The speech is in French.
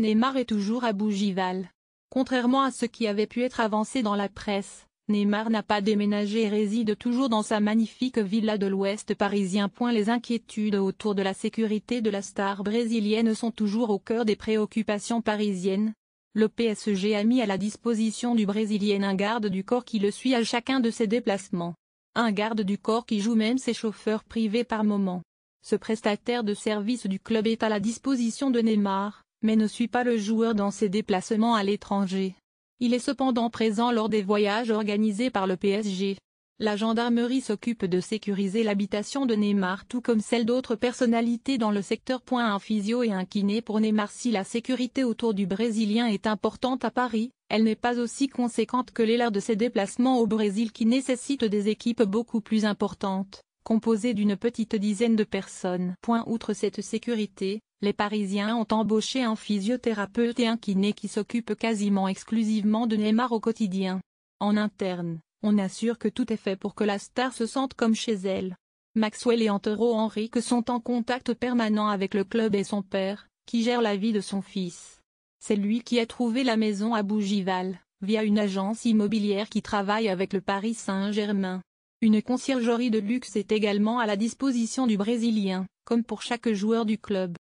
Neymar est toujours à Bougival. Contrairement à ce qui avait pu être avancé dans la presse, Neymar n'a pas déménagé et réside toujours dans sa magnifique villa de l'Ouest parisien. Les inquiétudes autour de la sécurité de la star brésilienne sont toujours au cœur des préoccupations parisiennes. Le PSG a mis à la disposition du Brésilien un garde du corps qui le suit à chacun de ses déplacements. Un garde du corps qui joue même ses chauffeurs privés par moment. Ce prestataire de service du club est à la disposition de Neymar, mais ne suit pas le joueur dans ses déplacements à l'étranger. Il est cependant présent lors des voyages organisés par le PSG. La gendarmerie s'occupe de sécuriser l'habitation de Neymar tout comme celle d'autres personnalités dans le secteur. Un physio et un kiné pour Neymar Si la sécurité autour du Brésilien est importante à Paris, elle n'est pas aussi conséquente que l'élan de ses déplacements au Brésil qui nécessite des équipes beaucoup plus importantes, composées d'une petite dizaine de personnes. Point outre cette sécurité, les Parisiens ont embauché un physiothérapeute et un kiné qui s'occupe quasiment exclusivement de Neymar au quotidien. En interne, on assure que tout est fait pour que la star se sente comme chez elle. Maxwell et Antero Henrique sont en contact permanent avec le club et son père, qui gère la vie de son fils. C'est lui qui a trouvé la maison à Bougival, via une agence immobilière qui travaille avec le Paris Saint-Germain. Une conciergerie de luxe est également à la disposition du Brésilien, comme pour chaque joueur du club.